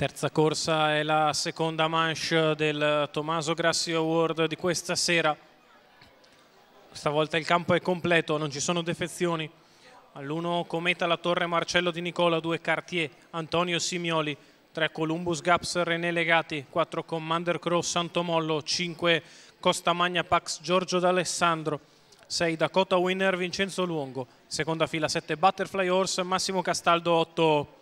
Terza corsa è la seconda manche del Tommaso Grassi Award di questa sera. Questa volta il campo è completo, non ci sono defezioni. All'uno Cometa La Torre Marcello Di Nicola, due Cartier, Antonio Simioli, tre Columbus Gaps René Legati, quattro Commander Cross Santomollo, cinque 5 Costa Magna Pax Giorgio D'Alessandro, sei Dakota Winner Vincenzo Luongo, seconda fila sette Butterfly Horse Massimo Castaldo, 8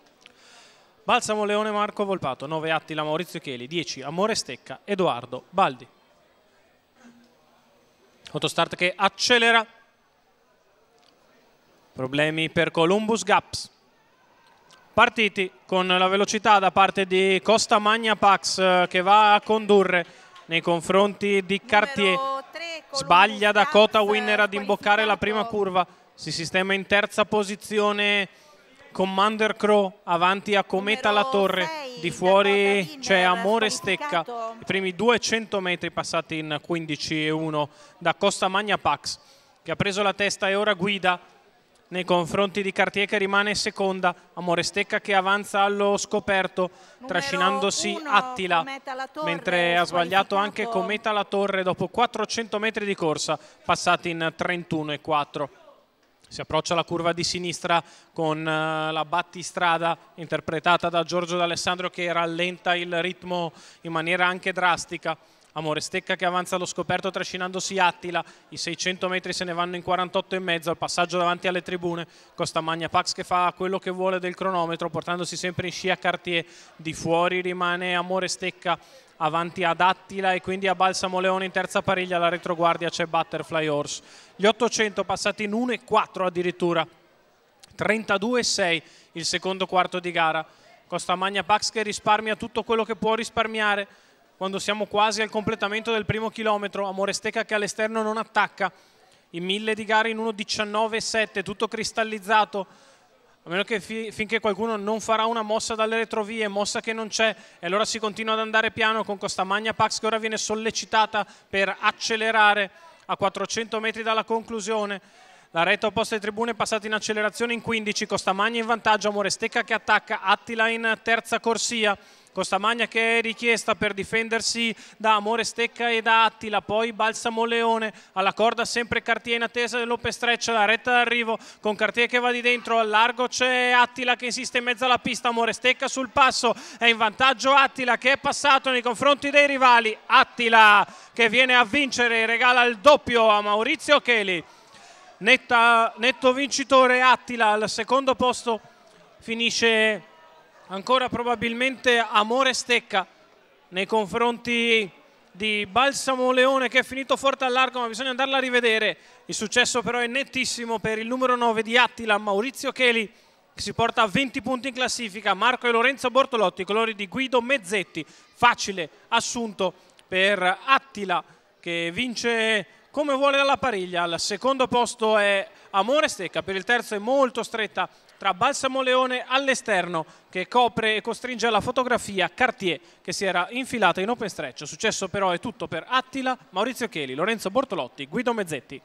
Balsamo Leone Marco Volpato, 9 atti la Maurizio Cheli, 10 Amore Stecca, Edoardo Baldi. Autostart che accelera. Problemi per Columbus Gaps. Partiti con la velocità da parte di Costa Magna Pax eh, che va a condurre nei confronti di Cartier. Sbaglia Dakota Winner ad imboccare la prima curva. Si sistema in terza posizione Commander Crow avanti a Cometa la torre, sei, di fuori c'è Amore Stecca, i primi 200 metri passati in 15 e 1 da Costa Magna Pax che ha preso la testa e ora guida nei confronti di Cartier che rimane seconda, Amore Stecca che avanza allo scoperto Numero trascinandosi uno, Attila torre, mentre ha sbagliato anche Cometa la torre dopo 400 metri di corsa passati in 31 e 4. Si approccia la curva di sinistra con eh, la battistrada interpretata da Giorgio D'Alessandro che rallenta il ritmo in maniera anche drastica. Amore Stecca che avanza allo scoperto trascinandosi Attila, i 600 metri se ne vanno in 48 e mezzo, al passaggio davanti alle tribune, Costamagna Pax che fa quello che vuole del cronometro portandosi sempre in scia Cartier, di fuori rimane Amore Stecca avanti ad Attila e quindi a Balsamo Leone in terza pariglia, alla retroguardia c'è Butterfly Horse. Gli 800 passati in 1,4 addirittura, 32,6 il secondo quarto di gara, Costamagna Pax che risparmia tutto quello che può risparmiare, quando siamo quasi al completamento del primo chilometro, Amore Steca che all'esterno non attacca, in mille di gare in 1.19.7, tutto cristallizzato, a meno che fi finché qualcuno non farà una mossa dalle retrovie, mossa che non c'è, e allora si continua ad andare piano con Costamagna Pax che ora viene sollecitata per accelerare a 400 metri dalla conclusione la rete opposta di tribune è passata in accelerazione in 15, Costamagna in vantaggio, Amore Stecca che attacca, Attila in terza corsia. Costamagna che è richiesta per difendersi da Amore Stecca e da Attila, poi Balsamo Leone, alla corda sempre Cartier in attesa del dell'open stretch, la retta d'arrivo con Cartier che va di dentro, al largo c'è Attila che insiste in mezzo alla pista, Amore Stecca sul passo, è in vantaggio Attila che è passato nei confronti dei rivali, Attila che viene a vincere, e regala il doppio a Maurizio Cheli. Netta, netto vincitore Attila al secondo posto finisce ancora probabilmente Amore Stecca nei confronti di Balsamo Leone che è finito forte all'arco ma bisogna andarla a rivedere il successo però è nettissimo per il numero 9 di Attila Maurizio Cheli che si porta a 20 punti in classifica Marco e Lorenzo Bortolotti colori di Guido Mezzetti facile assunto per Attila che vince come vuole dalla pariglia. Al secondo posto è Amore Stecca, per il terzo è molto stretta tra Balsamo Leone all'esterno che copre e costringe alla fotografia Cartier che si era infilata in open stretch. Successo però è tutto per Attila, Maurizio Cheli, Lorenzo Bortolotti, Guido Mezzetti.